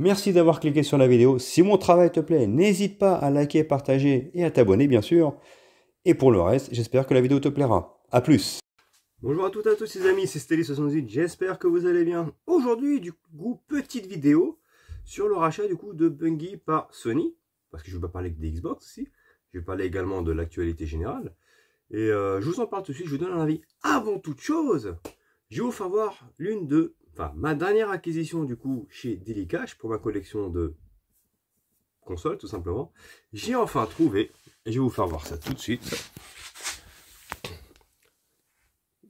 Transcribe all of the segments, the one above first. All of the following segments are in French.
Merci d'avoir cliqué sur la vidéo. Si mon travail te plaît, n'hésite pas à liker, partager et à t'abonner bien sûr. Et pour le reste, j'espère que la vidéo te plaira. A plus Bonjour à toutes et à tous les amis, c'est Stelly78, j'espère que vous allez bien. Aujourd'hui, du coup, petite vidéo sur le rachat du coup de Bungie par Sony, parce que je ne vais pas parler que des Xbox ici, je vais parler également de l'actualité générale. Et euh, je vous en parle tout de suite, je vous donne un avis. Avant toute chose, je vais vous faire voir l'une de ma dernière acquisition du coup chez Cash pour ma collection de consoles tout simplement, j'ai enfin trouvé, et je vais vous faire voir ça tout de suite,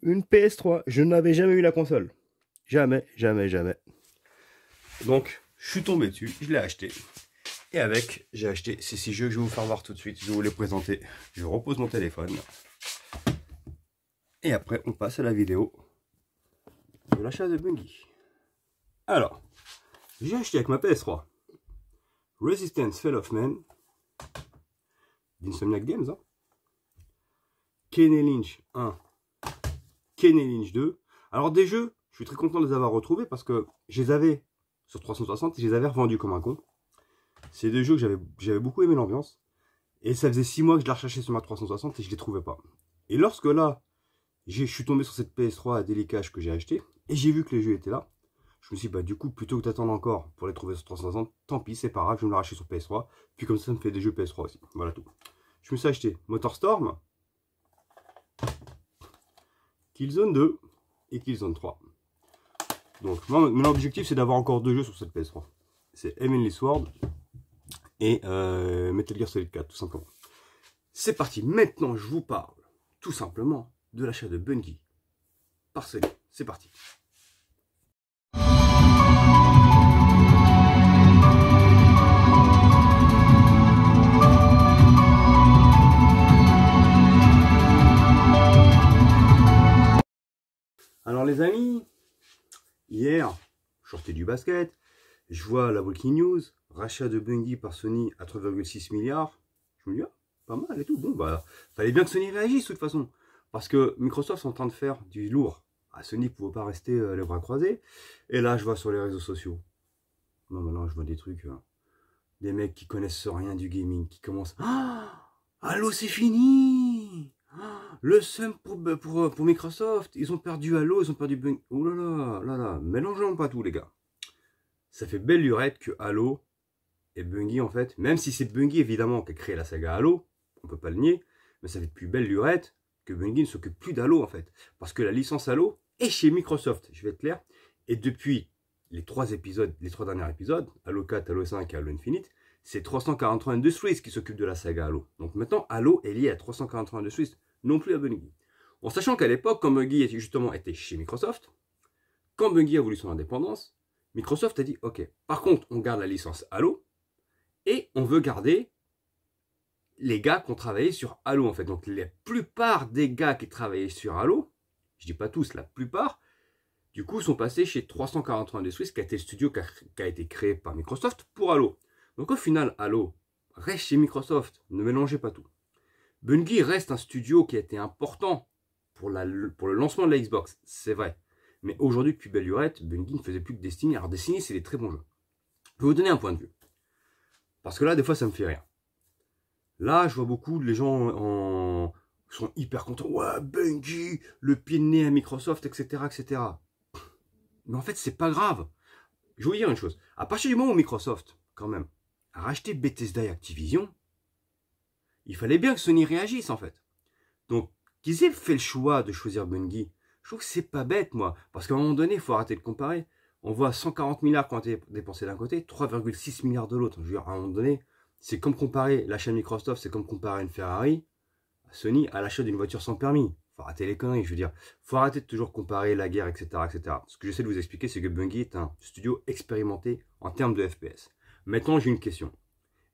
une PS3. Je n'avais jamais eu la console. Jamais, jamais, jamais. Donc, je suis tombé dessus, je l'ai acheté. Et avec, j'ai acheté ces six jeux je vais vous faire voir tout de suite. Je vais vous les présenter. Je repose mon téléphone. Et après, on passe à la vidéo de l'achat de Bungie. Alors, j'ai acheté avec ma PS3 Resistance Fell of Man d'Insomniac Games, hein. Kenny Lynch 1, Kenny Lynch 2. Alors, des jeux, je suis très content de les avoir retrouvés parce que je les avais sur 360 et je les avais revendus comme un con. C'est des jeux que j'avais beaucoup aimé l'ambiance. Et ça faisait 6 mois que je la recherchais sur ma 360 et je les trouvais pas. Et lorsque là, je suis tombé sur cette PS3 à délicage que j'ai acheté et j'ai vu que les jeux étaient là. Je me suis dit, bah, du coup, plutôt que d'attendre encore pour les trouver sur ans tant pis, c'est pas grave, je vais me l'arracher sur PS3. Puis comme ça, ça me fait des jeux PS3 aussi. Voilà tout. Je me suis acheté Motorstorm, Killzone 2 et Killzone 3. Donc, mon objectif, c'est d'avoir encore deux jeux sur cette PS3. C'est Heavenly Sword et euh, Metal Gear Solid 4, tout simplement. C'est parti, maintenant, je vous parle, tout simplement, de l'achat de Bungie. que c'est parti. les amis, hier, je sortais du basket, je vois la walking News, rachat de bundy par Sony à 3,6 milliards. Je me dis, ah, pas mal et tout. Bon, bah, fallait bien que Sony réagisse de toute façon. Parce que Microsoft sont en train de faire du lourd. Ah, Sony ne pouvait pas rester euh, les bras croisés. Et là, je vois sur les réseaux sociaux. Non, non, je vois des trucs. Hein. Des mecs qui connaissent rien du gaming, qui commencent. Ah Allô, c'est fini le seum ben, pour, Microsoft. Ils ont perdu Halo, ils ont perdu... Oh là là, là là, mélangeons pas tout, les gars. Ça fait belle lurette que Halo et Bungie, en fait, même si c'est Bungie, évidemment, qui a créé la saga Halo, on peut pas le nier, mais ça fait plus belle lurette que Bungie ne s'occupe plus d'Halo, en fait. Parce que la licence Halo est chez Microsoft, je vais être clair. Et depuis les trois épisodes, les trois derniers épisodes, Halo 4, Halo 5 et Halo Infinite, c'est 343 Industries qui s'occupe de la saga Halo. Donc maintenant, Halo est lié à 343 Industries non plus à Bungie. En sachant qu'à l'époque, quand Bungie était justement était chez Microsoft, quand Bungie a voulu son indépendance, Microsoft a dit OK, par contre, on garde la licence Halo et on veut garder les gars qui ont travaillé sur Halo en fait. Donc la plupart des gars qui travaillaient sur Halo, je dis pas tous, la plupart, du coup, sont passés chez 341 de Suisse, qui a été studio qui a, qui a été créé par Microsoft pour Halo. Donc au final, Halo reste chez Microsoft, ne mélangez pas tout. Bungie reste un studio qui a été important pour, le lancement de la Xbox, c'est vrai. Mais aujourd'hui, depuis belle Bungie ne faisait plus que Destiny. Alors Destiny, c'est des très bons jeux. Je vais vous donner un point de vue. Parce que là, des fois, ça me fait rien. Là, je vois beaucoup, de gens en... sont hyper contents. Ouais, Bungie, le pied de nez à Microsoft, etc., etc. Mais en fait, c'est pas grave. Je vais vous dire une chose. À partir du moment où Microsoft, quand même, a racheté Bethesda et Activision, il fallait bien que Sony réagisse en fait. Donc qu'ils aient fait le choix de choisir Bungie, je trouve que c'est pas bête moi, parce qu'à un moment donné, il faut arrêter de comparer. On voit 140 milliards qui ont été dépensés d'un côté, 3,6 milliards de l'autre. Je veux dire, à un moment donné, c'est comme comparer l'achat chaîne Microsoft, c'est comme comparer une Ferrari à Sony à l'achat d'une voiture sans permis. Faut arrêter les conneries, je veux dire. Faut arrêter de toujours comparer la guerre, etc. etc. Ce que j'essaie de vous expliquer, c'est que Bungie est un studio expérimenté en termes de FPS. Maintenant, j'ai une question.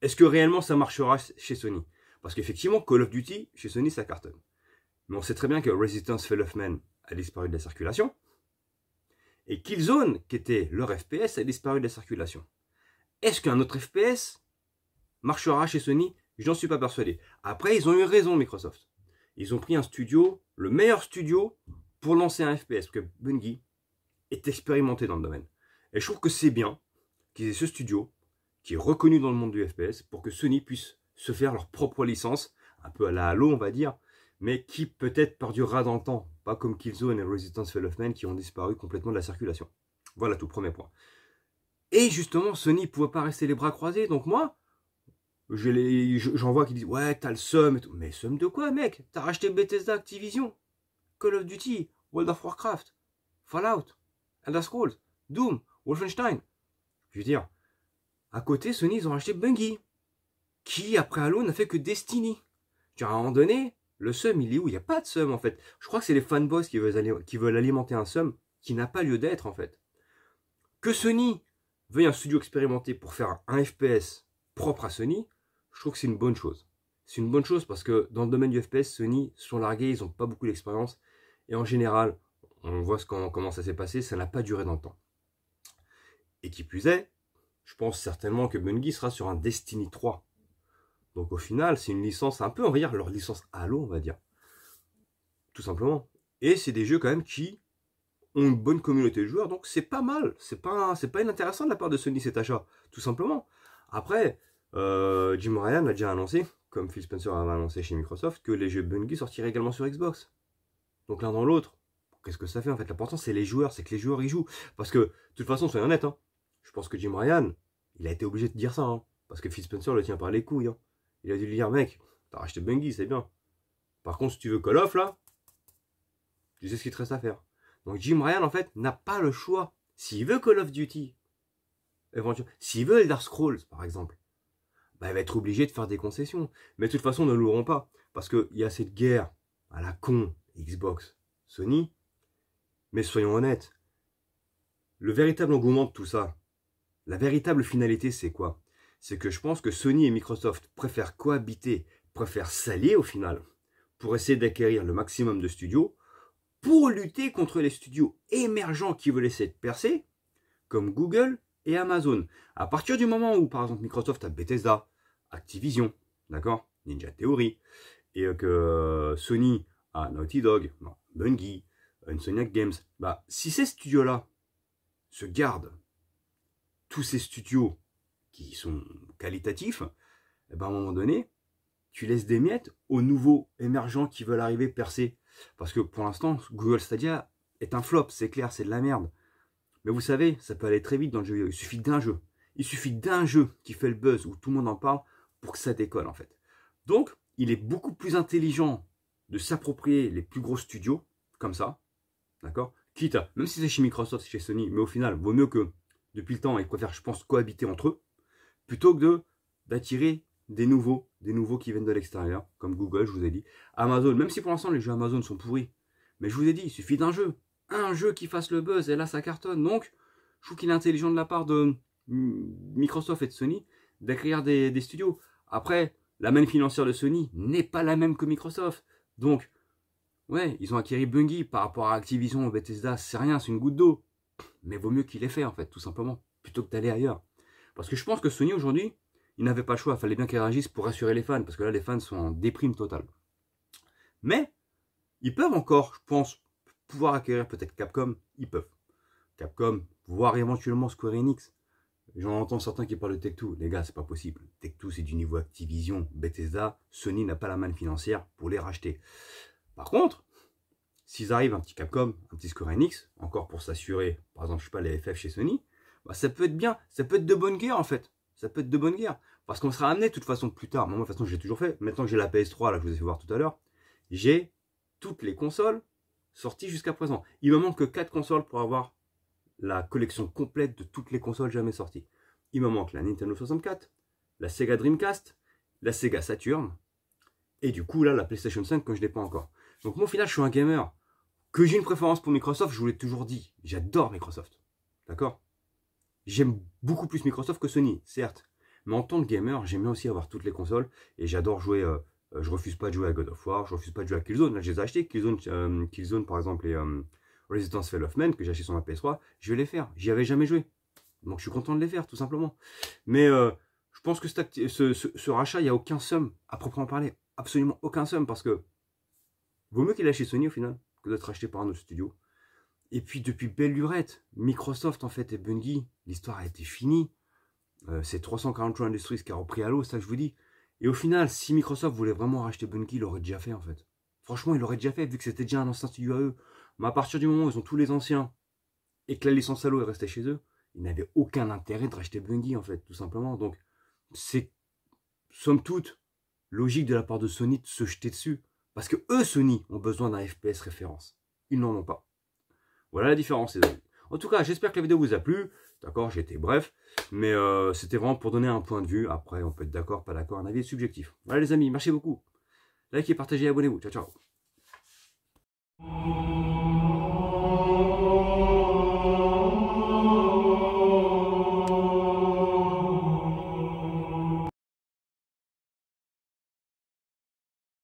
Est-ce que réellement ça marchera chez Sony parce qu'effectivement, Call of Duty, chez Sony, ça cartonne. Mais on sait très bien que Resistance Fall of Man a disparu de la circulation. Et Killzone, qui était leur FPS, a disparu de la circulation. Est-ce qu'un autre FPS marchera chez Sony n'en suis pas persuadé. Après, ils ont eu raison, Microsoft. Ils ont pris un studio, le meilleur studio, pour lancer un FPS. Parce que Bungie est expérimenté dans le domaine. Et je trouve que c'est bien qu'ils aient ce studio, qui est reconnu dans le monde du FPS, pour que Sony puisse se faire leur propre licence, un peu à la Halo, on va dire, mais qui peut-être perdurera dans le temps, pas comme Killzone et Resistance fell of Man qui ont disparu complètement de la circulation. Voilà tout, premier point. Et justement, Sony ne pouvait pas rester les bras croisés, donc moi, j'en vois qui disent Ouais, t'as le somme, mais somme de quoi, mec T'as racheté Bethesda Activision, Call of Duty, World of Warcraft, Fallout, Elder Scrolls, Doom, Wolfenstein. Je veux dire, à côté, Sony, ils ont racheté Bungie qui, après Halo, n'a fait que Destiny. Tu vois, à un moment donné, le seum, il est où Il n'y a pas de seum, en fait. Je crois que c'est les fanboys qui veulent, qui veulent alimenter un seum qui n'a pas lieu d'être, en fait. Que Sony veuille un studio expérimenté pour faire un FPS propre à Sony, je trouve que c'est une bonne chose. C'est une bonne chose parce que dans le domaine du FPS, Sony sont largués, ils n'ont pas beaucoup d'expérience. Et en général, on voit ce, comment ça s'est passé, ça n'a pas duré dans temps. Et qui plus est, je pense certainement que Bungie sera sur un Destiny 3 donc au final, c'est une licence un peu, en rire, leur licence Halo, on va dire. Tout simplement. Et c'est des jeux quand même qui ont une bonne communauté de joueurs, donc c'est pas mal. C'est pas, pas inintéressant de la part de Sony cet achat, tout simplement. Après, euh, Jim Ryan a déjà annoncé, comme Phil Spencer avait annoncé chez Microsoft, que les jeux Bungie sortiraient également sur Xbox. Donc l'un dans l'autre, qu'est-ce que ça fait en fait L'important c'est les joueurs, c'est que les joueurs y jouent. Parce que, de toute façon, soyons honnêtes, hein, je pense que Jim Ryan, il a été obligé de dire ça, hein, parce que Phil Spencer le tient par les couilles. Hein. Il a dû lui dire, mec, t'as racheté Bungie, c'est bien. Par contre, si tu veux Call of, là, tu sais ce qu'il te reste à faire. Donc Jim Ryan, en fait, n'a pas le choix. S'il veut Call of Duty, s'il veut Elder Scrolls, par exemple, bah, il va être obligé de faire des concessions. Mais de toute façon, ne l'auront pas. Parce qu'il y a cette guerre à la con Xbox, Sony. Mais soyons honnêtes, le véritable engouement de tout ça, la véritable finalité, c'est quoi c'est que je pense que Sony et Microsoft préfèrent cohabiter, préfèrent s'allier au final, pour essayer d'acquérir le maximum de studios, pour lutter contre les studios émergents qui veulent essayer de percer, comme Google et Amazon. À partir du moment où, par exemple, Microsoft a Bethesda, Activision, d'accord Ninja Theory, et que Sony a Naughty Dog, bah, Bungie, Insomniac Games, bah, si ces studios-là se gardent tous ces studios qui sont qualitatifs, et eh ben à un moment donné, tu laisses des miettes aux nouveaux émergents qui veulent arriver percer. Parce que pour l'instant, Google Stadia est un flop, c'est clair, c'est de la merde. Mais vous savez, ça peut aller très vite dans le jeu vidéo. Il suffit d'un jeu. Il suffit d'un jeu qui fait le buzz, où tout le monde en parle, pour que ça décolle en fait. Donc, il est beaucoup plus intelligent de s'approprier les plus gros studios, comme ça, d'accord Quitte même si c'est chez Microsoft, c'est chez Sony, mais au final, vaut mieux que, depuis le temps, ils préfèrent, je pense, cohabiter entre eux, plutôt que de d'attirer des nouveaux, des nouveaux qui viennent de l'extérieur, comme Google, je vous ai dit. Amazon, même si pour l'instant les jeux Amazon sont pourris, mais je vous ai dit, il suffit d'un jeu, un jeu qui fasse le buzz, et là ça cartonne. Donc, je trouve qu'il est intelligent de la part de mm, Microsoft et de Sony d'acquérir des, studios. Après, la main financière de Sony n'est pas la même que Microsoft. Donc, ouais, ils ont acquéri Bungie par rapport à Activision, ou Bethesda, c'est rien, c'est une goutte d'eau. Mais vaut mieux qu'il les fait en fait, tout simplement, plutôt que d'aller ailleurs. Parce que je pense que Sony aujourd'hui, il n'avait pas le choix, il fallait bien qu'ils réagissent pour rassurer les fans, parce que là les fans sont en déprime totale. Mais ils peuvent encore, je pense, pouvoir acquérir peut-être Capcom, ils peuvent. Capcom, voire éventuellement Square Enix. J'en entends certains qui parlent de Tech2. Les gars, c'est pas possible. Tech2, c'est du niveau Activision, Bethesda. Sony n'a pas la manne financière pour les racheter. Par contre, s'ils arrivent un petit Capcom, un petit Square Enix, encore pour s'assurer, par exemple, je sais pas, les FF chez Sony, bah, ça peut être bien, ça peut être de bonne guerre en fait. Ça peut être de bonne guerre. Parce qu'on sera amené de toute façon plus tard. Moi, de toute façon, j'ai toujours fait. Maintenant que j'ai la PS3, là, je vous ai fait voir tout à l'heure, j'ai toutes les consoles sorties jusqu'à présent. Il me manque que 4 consoles pour avoir la collection complète de toutes les consoles jamais sorties. Il me manque la Nintendo 64, la Sega Dreamcast, la Sega Saturn, et du coup, là, la PlayStation 5 que je n'ai pas encore. Donc, moi, au final, je suis un gamer. Que j'ai une préférence pour Microsoft, je vous l'ai toujours dit. J'adore Microsoft. D'accord J'aime beaucoup plus Microsoft que Sony, certes. Mais en tant que gamer, j'aime bien aussi avoir toutes les consoles. Et j'adore jouer. Euh, euh, je refuse pas de jouer à God of War, je refuse pas de jouer à Killzone. Là, j'ai les Killzone, euh, Killzone par exemple, et euh, Resistance Fall of Man, que j'ai acheté sur ma PS3, je vais les faire. J'y avais jamais joué. Donc, je suis content de les faire, tout simplement. Mais je pense que ce, rachat, il n'y a aucun somme à proprement parler. Absolument aucun somme, parce que vaut mieux qu'il acheté Sony au final que d'être acheté par un autre studio. Et puis depuis belle lurette, Microsoft en fait et Bungie, l'histoire a été finie. Euh, c'est 343 Industries qui a repris Halo, ça je vous dis. Et au final, si Microsoft voulait vraiment racheter Bungie, il l'aurait déjà fait en fait. Franchement, il l'aurait déjà fait vu que c'était déjà un ancien studio à eux. Mais à partir du moment où ils ont tous les anciens et que la licence Halo est restée chez eux, ils n'avaient aucun intérêt de racheter Bungie en fait, tout simplement. Donc c'est somme toute logique de la part de Sony de se jeter dessus. Parce que eux, Sony, ont besoin d'un FPS référence. Ils n'en ont pas. Voilà la différence, les amis. En tout cas, j'espère que la vidéo vous a plu. D'accord, j'ai été bref, mais euh, c'était vraiment pour donner un point de vue. Après, on peut être d'accord, pas d'accord, un avis subjectif. Voilà les amis, merci beaucoup. Likez, partagez, abonnez-vous. Ciao, ciao.